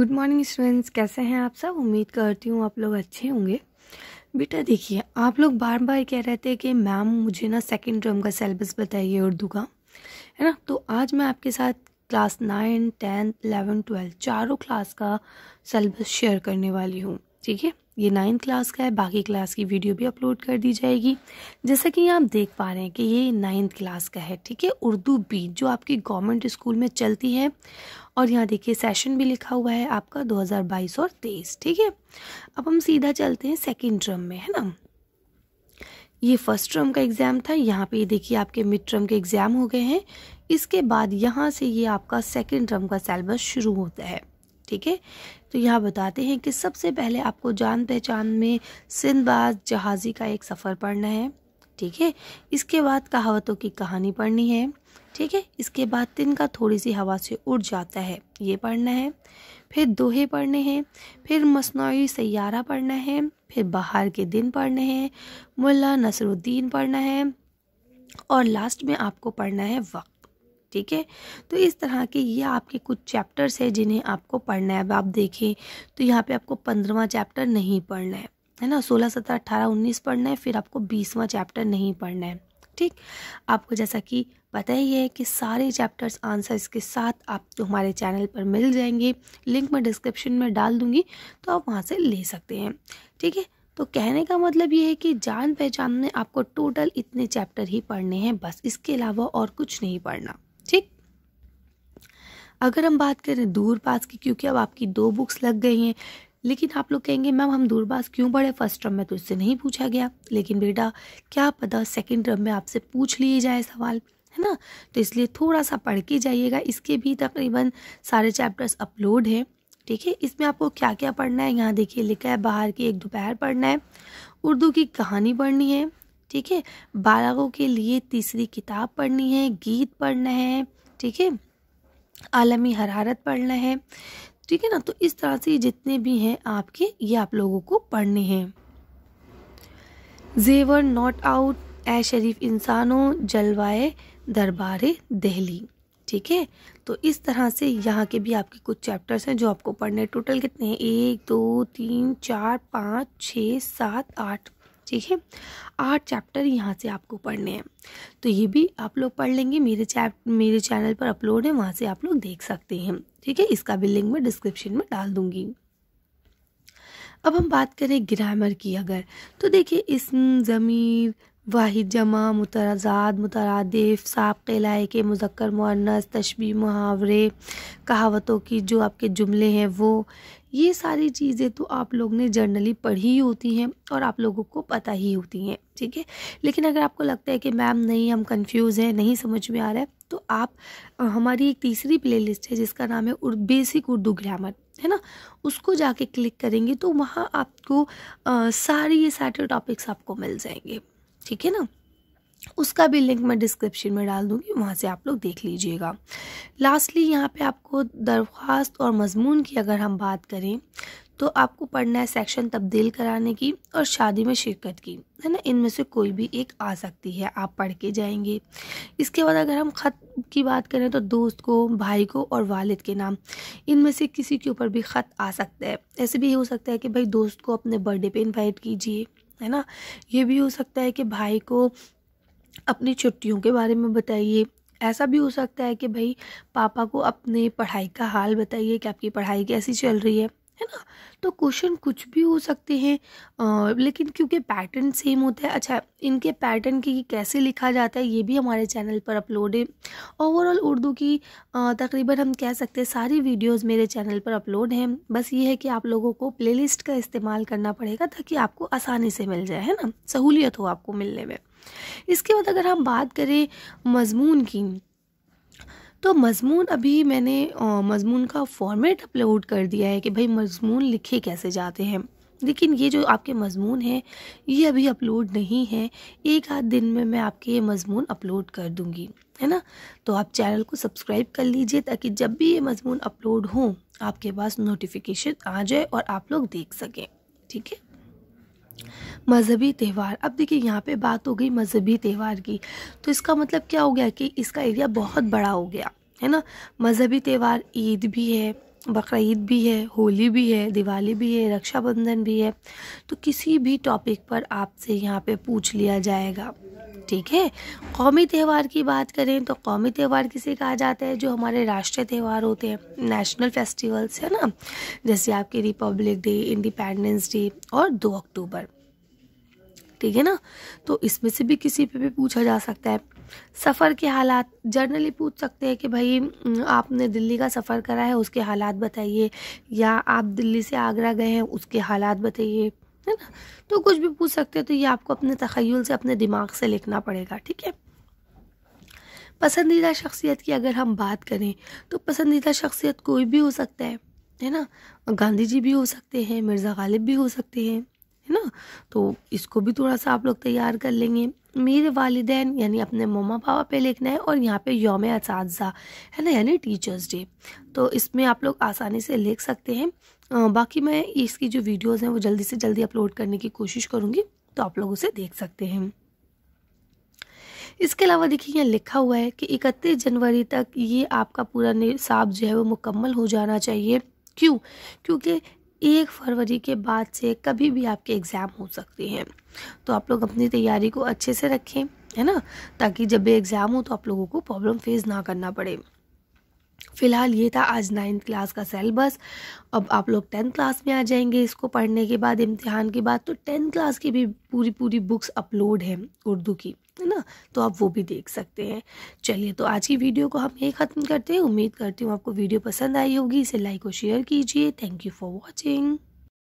good morning students कैसे हैं आप सब उम्मीद करती हूँ आप लोग अच्छे होंगे बेटा देखिए आप लोग बार बार कह रहे थे कि मैम मुझे ना सेकेंड टर्म का सिलेबस बताइए उर्दू का है ना तो आज मैं आपके साथ class nine tenth eleven twelfth चारों क्लास का सिलेबस शेयर करने वाली हूँ ठीक है ये नाइन्थ क्लास का है बाकी क्लास की वीडियो भी अपलोड कर दी जाएगी जैसा कि आप देख पा रहे हैं कि ये नाइन्थ क्लास का है ठीक है उर्दू बी जो आपकी गवर्नमेंट स्कूल में चलती है और यहाँ देखिए सेशन भी लिखा हुआ है आपका 2022 और 23 ठीक है अब हम सीधा चलते हैं सेकेंड ट्रम में है ना ये फर्स्ट ट्रम का एग्ज़ाम था यहाँ पे देखिए आपके मिड ट्रम के एग्ज़ाम हो गए हैं इसके बाद यहाँ से ये आपका सेकेंड ट्रम का सेलेबस शुरू होता है ठीक है तो यहाँ बताते हैं कि सबसे पहले आपको जान पहचान में सिंधबाज जहाज़ी का एक सफ़र पढ़ना है ठीक है इसके बाद कहावतों की कहानी पढ़नी है ठीक है इसके बाद तिनका थोड़ी सी हवा से उड़ जाता है ये पढ़ना है फिर दोहे पढ़ने हैं फिर मसनू सैारा पढ़ना है फिर बाहर के दिन पढ़ने हैं मुल्ला नसरुद्दीन पढ़ना है और लास्ट में आपको पढ़ना है वक्त ठीक है तो इस तरह के ये आपके कुछ चैप्टर्स हैं जिन्हें आपको पढ़ना है अब आप देखें तो यहाँ पे आपको पंद्रवा चैप्टर नहीं पढ़ना है है ना सोलह सत्रह अट्ठारह उन्नीस पढ़ना है फिर आपको बीसवा चैप्टर नहीं पढ़ना है ठीक आपको जैसा कि पता ही है कि सारे चैप्टर्स आंसर्स के साथ आप तो हमारे चैनल पर मिल जाएंगे लिंक मैं डिस्क्रिप्शन में डाल दूंगी तो आप वहाँ से ले सकते हैं ठीक है तो कहने का मतलब ये है कि जान पहचान में आपको टोटल इतने चैप्टर ही पढ़ने हैं बस इसके अलावा और कुछ नहीं पढ़ना ठीक अगर हम बात करें दूर पास की क्योंकि अब आपकी दो बुक्स लग गई हैं लेकिन आप लोग कहेंगे मैम हम पास क्यों पढ़े फर्स्ट टर्म में तो इससे नहीं पूछा गया लेकिन बेटा क्या पता सेकेंड टर्म में आपसे पूछ लिए जाए सवाल है ना तो इसलिए थोड़ा सा पढ़ के जाइएगा इसके भी तकरीबन सारे चैप्टर्स अपलोड हैं ठीक है इसमें आपको क्या क्या पढ़ना है यहाँ देखिए लिखा है बाहर की एक दोपहर पढ़ना है उर्दू की कहानी पढ़नी है ठीक है बालकों के लिए तीसरी किताब पढ़नी है गीत पढ़ना है ठीक है आलमी हरारत पढ़ना है ठीक है ना तो इस तरह से जितने भी हैं आपके ये आप लोगों को पढ़ने हैं जेवर नॉट आउट ए शरीफ इंसानों जलवाए दरबार दहली ठीक है तो इस तरह से यहाँ के भी आपके कुछ चैप्टर्स हैं जो आपको पढ़ने टोटल कितने हैं एक दो तीन चार पाँच छ सात आठ ठीक है आठ चैप्टर यहाँ से आपको पढ़ने हैं तो ये भी आप लोग पढ़ लेंगे मेरे चैप मेरे चैनल पर अपलोड है वहाँ से आप लोग देख सकते हैं ठीक है इसका भी लिंक मैं डिस्क्रिप्शन में डाल दूँगी अब हम बात करें ग्रामर की अगर तो देखिए इसम ज़मीर वाहिद जमा मुतराजाद मुतरदफ़ सबक़े लायके मुजक्र मुन्नस तशबी मुहावरे कहावतों की जो आपके जुमले हैं वो ये सारी चीज़ें तो आप लोग ने जर्नली पढ़ी ही होती हैं और आप लोगों को पता ही होती हैं ठीक है लेकिन अगर आपको लगता है कि मैम नहीं हम कंफ्यूज हैं नहीं समझ में आ रहा है तो आप हमारी एक तीसरी प्लेलिस्ट है जिसका नाम है उर्द बेसिक उर्दू ग्रामर है ना उसको जाके क्लिक करेंगे तो वहाँ आपको आ, सारी ये सारे टॉपिक्स आपको मिल जाएंगे ठीक है ना उसका भी लिंक मैं डिस्क्रिप्शन में डाल दूँगी वहाँ से आप लोग देख लीजिएगा लास्टली यहाँ पे आपको दरख्वास्त और मजमून की अगर हम बात करें तो आपको पढ़ना है सेक्शन तब्दील कराने की और शादी में शिरकत की है ना इनमें से कोई भी एक आ सकती है आप पढ़ के जाएंगे इसके बाद अगर हम ख़त की बात करें तो दोस्त को भाई को और वालिद के नाम इनमें से किसी के ऊपर भी ख़त आ सकता है ऐसे भी हो सकता है कि भाई दोस्त को अपने बर्थडे पर इन्वाइट कीजिए है ना ये भी हो सकता है कि भाई को अपनी छुट्टियों के बारे में बताइए ऐसा भी हो सकता है कि भाई पापा को अपने पढ़ाई का हाल बताइए कि आपकी पढ़ाई कैसी चल रही है है ना तो क्वेश्चन कुछ भी हो सकते हैं लेकिन क्योंकि पैटर्न सेम होता है अच्छा इनके पैटर्न की कैसे लिखा जाता है ये भी हमारे चैनल पर अपलोड है ओवरऑल उर्दू की तकरीबन हम कह सकते हैं सारी वीडियोस मेरे चैनल पर अपलोड हैं बस ये है कि आप लोगों को प्लेलिस्ट का इस्तेमाल करना पड़ेगा ताकि आपको आसानी से मिल जाए है ना सहूलियत हो आपको मिलने में इसके बाद अगर हम बात करें मज़मून की तो मज़मून अभी मैंने मज़मून का फॉर्मेट अपलोड कर दिया है कि भाई मज़मून लिखे कैसे जाते हैं लेकिन ये जो आपके मज़मून हैं ये अभी अपलोड नहीं है एक आध दिन में मैं आपके ये मज़मून अपलोड कर दूँगी है ना तो आप चैनल को सब्सक्राइब कर लीजिए ताकि जब भी ये मज़मून अपलोड हो आपके पास नोटिफिकेशन आ जाए और आप लोग देख सकें ठीक है मज़हबी त्यौहार अब देखिए यहाँ पे बात हो गई मज़हबी त्यौहार की तो इसका मतलब क्या हो गया कि इसका एरिया बहुत बड़ा हो गया है ना मज़हबी त्यौहार ईद भी है बकर भी है होली भी है दिवाली भी है रक्षाबंधन भी है तो किसी भी टॉपिक पर आपसे यहाँ पे पूछ लिया जाएगा ठीक है कौमी त्यौहार की बात करें तो कौमी त्यौहार किसे कहा जाता है जो हमारे राष्ट्रीय त्यौहार होते हैं नेशनल फेस्टिवल्स है ना जैसे आपके रिपब्लिक डे इंडिपेंडेंस डे और दो अक्टूबर ठीक है ना तो इसमें से भी किसी पे भी पूछा जा सकता है सफ़र के हालात जर्नली पूछ सकते हैं कि भाई आपने दिल्ली का सफ़र करा है उसके हालात बताइए या आप दिल्ली से आगरा गए हैं उसके हालात बताइए है ना तो कुछ भी पूछ सकते हैं तो ये आपको अपने तखयल से अपने दिमाग से लिखना पड़ेगा ठीक है पसंदीदा शख्सियत की अगर हम बात करें तो पसंदीदा शख्सियत कोई भी हो सकता है है ना गांधी जी भी हो सकते हैं मिर्ज़ा गालिब भी हो सकते हैं है ना तो इसको भी थोड़ा सा आप लोग तैयार कर लेंगे मेरे वालदेन यानी अपने मम्मा पापा पे लिखना है और यहाँ पे योम इस है ना यानी टीचर्स डे तो इसमें आप लोग आसानी से लिख सकते हैं आ, बाकी मैं इसकी जो वीडियोज़ हैं वो जल्दी से जल्दी अपलोड करने की कोशिश करूँगी तो आप लोग उसे देख सकते हैं इसके अलावा देखिए यहाँ लिखा हुआ है कि 31 जनवरी तक ये आपका पूरा निसाब जो है वो मुकम्मल हो जाना चाहिए क्यों क्योंकि एक फरवरी के बाद से कभी भी आपके एग्ज़ाम हो सकते हैं तो आप लोग अपनी तैयारी को अच्छे से रखें है ना ताकि जब भी एग्ज़ाम हो तो आप लोगों को प्रॉब्लम फेस ना करना पड़े फ़िलहाल ये था आज नाइन्थ क्लास का सेलेबस अब आप लोग टेंथ क्लास में आ जाएंगे इसको पढ़ने के बाद इम्तिहान के बाद तो टेंथ क्लास की भी पूरी पूरी बुक्स अपलोड हैं उर्दू की है ना तो आप वो भी देख सकते हैं चलिए तो आज की वीडियो को हम यही ख़त्म करते हैं उम्मीद करती हूँ आपको वीडियो पसंद आई होगी इसे लाइक और शेयर कीजिए थैंक यू फॉर वॉचिंग